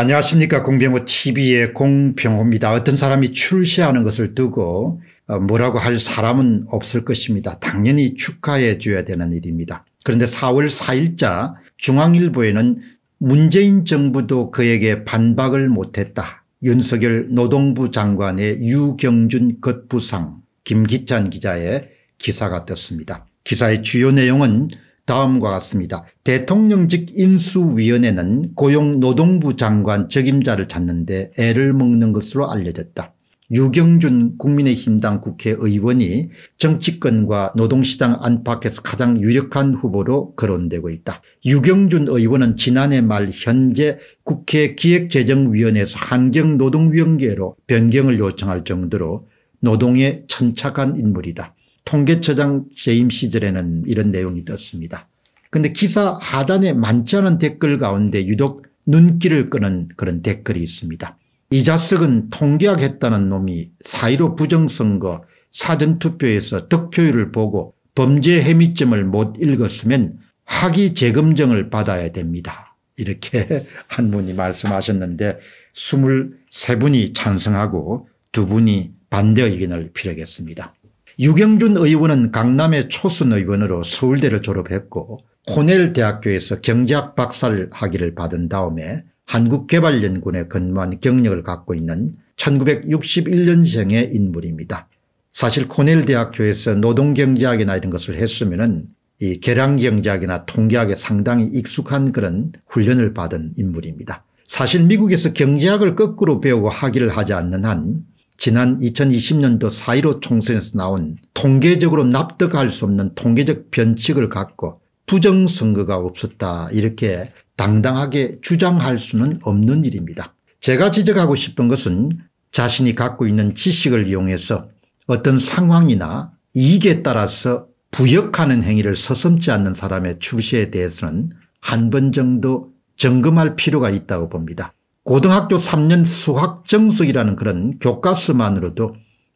안녕하십니까 공병호 tv의 공병호입니다. 어떤 사람이 출시하는 것을 두고 어, 뭐라고 할 사람은 없을 것입니다. 당연히 축하해 줘야 되는 일입니다. 그런데 4월 4일자 중앙일보에는 문재인 정부도 그에게 반박을 못했다. 윤석열 노동부 장관의 유경준 겉부상 김기찬 기자의 기사가 떴습니다. 기사의 주요 내용은 다음과 같습니다. 대통령직 인수위원회는 고용노동부 장관 적임자를 찾는데 애를 먹는 것으로 알려졌다. 유경준 국민의힘당 국회의원이 정치권과 노동시장 안팎에서 가장 유력한 후보로 거론되고 있다. 유경준 의원은 지난해 말 현재 국회 기획재정위원회에서 환경노동위원계로 변경을 요청할 정도로 노동에 천착한 인물이다. 통계처장 재임 시절에는 이런 내용이 떴습니다. 근데 기사 하단에 많지 않은 댓글 가운데 유독 눈길을 끄는 그런 댓글이 있습니다. 이자석은 통계학했다는 놈이 사1로 부정선거 사전투표에서 득표율을 보고 범죄 혐의점을 못 읽었으면 학위 재검정을 받아야 됩니다. 이렇게 한 분이 말씀하셨는데 23분이 찬성하고 2분이 반대 의견을 피력했습니다. 유경준 의원은 강남의 초선 의원으로 서울대를 졸업했고 코넬 대학교에서 경제학 박사를 학위를 받은 다음에 한국개발연구원에 근무한 경력을 갖고 있는 1961년생의 인물입니다. 사실 코넬 대학교에서 노동경제학이나 이런 것을 했으면 은이 계량경제학이나 통계학에 상당히 익숙한 그런 훈련을 받은 인물입니다. 사실 미국에서 경제학을 거꾸로 배우고 학위를 하지 않는 한 지난 2020년도 4.15 총선에서 나온 통계적으로 납득할 수 없는 통계적 변칙을 갖고 부정선거가 없었다 이렇게 당당하게 주장할 수는 없는 일입니다. 제가 지적하고 싶은 것은 자신이 갖고 있는 지식을 이용해서 어떤 상황이나 이익에 따라서 부역하는 행위를 서슴지 않는 사람의 출시에 대해서는 한 번 정도 점검할 필요가 있다고 봅니다. 고등학교 3년 수학 정석이라는 그런 교과서만으로도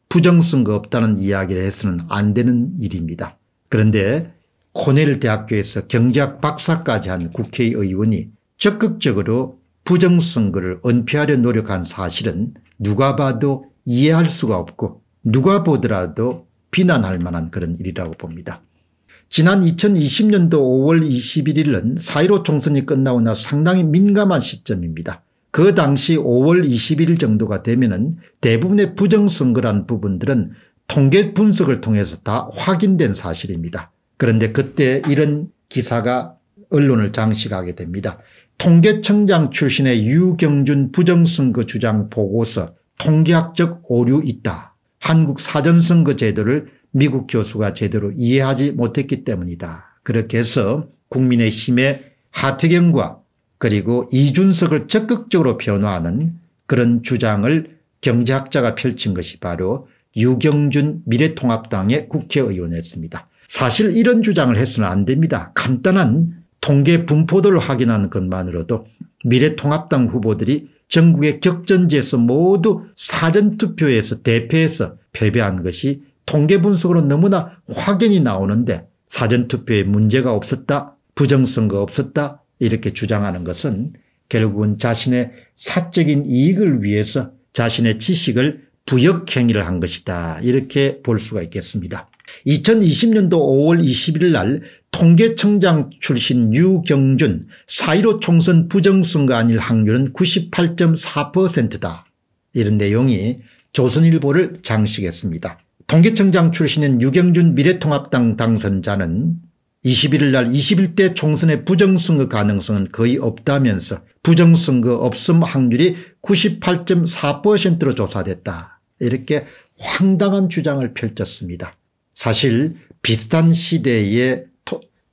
부정선거 없다는 이야기를 해서는 안 되는 일입니다. 그런데 코넬 대학교에서 경제학 박사까지 한 국회의원이 적극적으로 부정선거를 은폐하려 노력한 사실은 누가 봐도 이해할 수가 없고 누가 보더라도 비난할 만한 그런 일이라고 봅니다. 지난 2020년도 5월 21일은 4.15 총선이 끝나고 나 상당히 민감한 시점입니다. 그 당시 5월 21일 정도가 되면은 대부분의 부정선거란 부분들은 통계 분석을 통해서 다 확인된 사실입니다. 그런데 그때 이런 기사가 언론을 장식하게 됩니다. 통계청장 출신의 유경준 부정선거 주장 보고서 통계학적 오류 있다. 한국 사전선거 제도를 미국 교수가 제대로 이해하지 못했기 때문이다. 그렇게 해서 국민의힘의 하태경과 그리고 이준석을 적극적으로 변화하는 그런 주장을 경제학자가 펼친 것이 바로 유경준 미래통합당의 국회의원이었습니다. 사실 이런 주장을 해서는 안 됩니다. 간단한 통계 분포도를 확인하는 것만으로도 미래통합당 후보들이 전국의 격전지에서 모두 사전투표에서 대패해서 패배한 것이 통계 분석으로 너무나 확연히 나오는데 사전투표에 문제가 없었다 부정선거 없었다 이렇게 주장하는 것은 결국은 자신의 사적인 이익을 위해서 자신의 지식을 부역행위를 한 것이다 이렇게 볼 수가 있겠습니다. 2020년도 5월 2 1일날 통계청장 출신 유경준 4.15 총선 부정선거 아닐 확률은 98.4%다 이런 내용이 조선일보를 장식했습니다. 통계청장 출신인 유경준 미래통합당 당선자는 21일 날 21대 총선의 부정선거 가능성은 거의 없다면서 부정선거 없음 확률이 98.4%로 조사됐다. 이렇게 황당한 주장을 펼쳤습니다. 사실 비슷한 시대에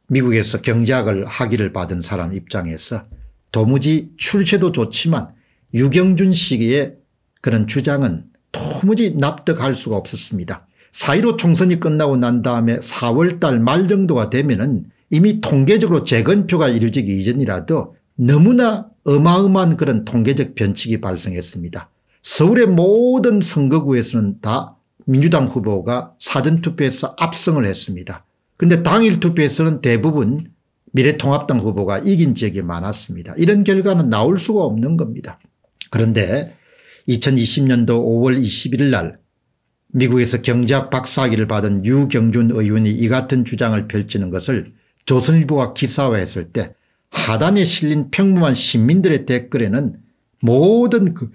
미국에서 경제학을 학위를 받은 사람 입장에서 도무지 출세도 좋지만 유경준 시기에 그런 주장은 도무지 납득할 수가 없었습니다. 4.15 총선이 끝나고 난 다음에 4월 달 말 정도가 되면은 이미 통계적으로 재건표가 이루어지기 이전이라도 너무나 어마어마한 그런 통계적 변칙이 발생했습니다. 서울의 모든 선거구에서는 다 민주당 후보가 사전투표에서 압승을 했습니다. 그런데 당일 투표에서는 대부분 미래통합당 후보가 이긴 지역이 많았습니다. 이런 결과는 나올 수가 없는 겁니다. 그런데 2020년도 5월 21일 날 미국에서 경제학 박사학위를 받은 유경준 의원이 이 같은 주장을 펼치는 것을 조선일보가 기사화했을 때 하단에 실린 평범한 시민들의 댓글에는 모든 그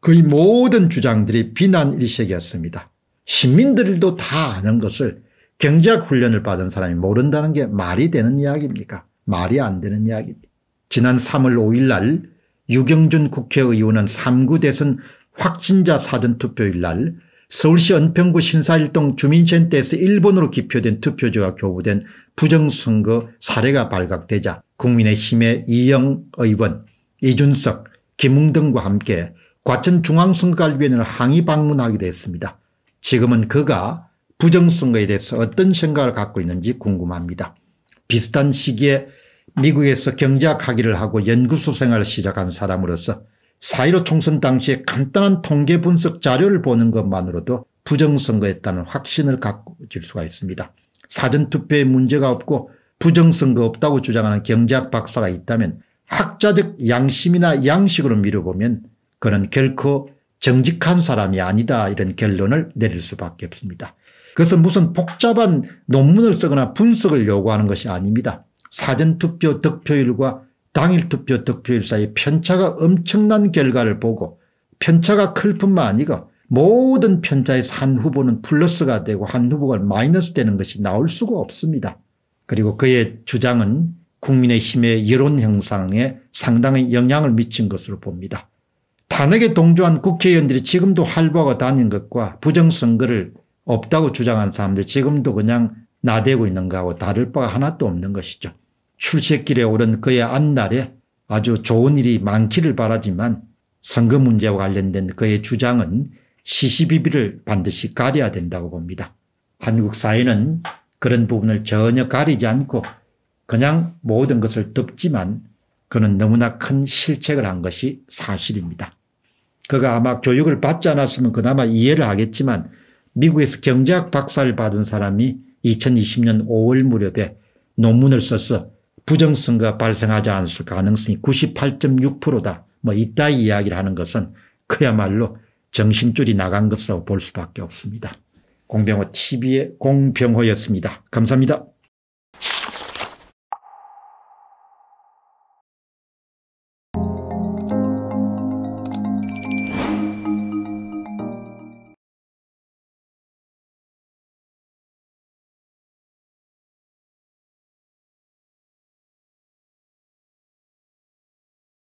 거의 모든 주장들이 비난 일색이었습니다. 시민들도 다 아는 것을 경제학 훈련을 받은 사람이 모른다는 게 말이 되는 이야기입니까 말이 안 되는 이야기입니다. 지난 3월 5일 날 유경준 국회의원은 3구 대선 확진자 사전투표일 날 서울시 은평구 신사일동 주민센터에서 일본으로 기표된 투표지와 교부된 부정선거 사례가 발각되자 국민의힘의 이영 의원, 이준석, 김웅 등과 함께 과천중앙선거관리위원회를 항의 방문하기도 했습니다. 지금은 그가 부정선거에 대해서 어떤 생각을 갖고 있는지 궁금합니다. 비슷한 시기에 미국에서 경제학 학위를 하고 연구소 생활을 시작한 사람으로서 4.15 총선 당시에 간단한 통계 분석 자료를 보는 것만으로도 부정선거였다는 확신을 가질 수가 있습니다. 사전투표에 문제가 없고 부정선거 없다고 주장하는 경제학 박사가 있다면 학자적 양심이나 양식으로 미뤄보면 그는 결코 정직한 사람이 아니다 이런 결론을 내릴 수밖에 없습니다. 그것은 무슨 복잡한 논문을 쓰거나 분석을 요구하는 것이 아닙니다. 사전투표 득표율과 당일 투표 득표율 사이 편차가 엄청난 결과를 보고 편차가 클 뿐만 아니고 모든 편차에서 한 후보는 플러스가 되고 한 후보가 마이너스 되는 것이 나올 수가 없습니다. 그리고 그의 주장은 국민의힘의 여론 형상에 상당히 영향을 미친 것으로 봅니다. 탄핵에 동조한 국회의원들이 지금도 할부하고 다닌 것과 부정선거를 없다고 주장한 사람들 지금도 그냥 나대고 있는가하고 다를 바가 하나도 없는 것이죠. 출세길에 오른 그의 앞날에 아주 좋은 일이 많기를 바라지만 선거 문제와 관련된 그의 주장은 시시비비를 반드시 가려야 된다고 봅니다. 한국 사회는 그런 부분을 전혀 가리지 않고 그냥 모든 것을 덮지만 그는 너무나 큰 실책을 한 것이 사실입니다. 그가 아마 교육을 받지 않았으면 그나마 이해를 하겠지만 미국에서 경제학 박사를 받은 사람이 2020년 5월 무렵에 논문을 써서 부정선거가 발생하지 않았을 가능성이 98.6%다. 뭐이따 이야기를 하는 것은 그야말로 정신줄이 나간 것이라고 볼 수밖에 없습니다. 공병호 TV의 공병호였습니다. 감사합니다.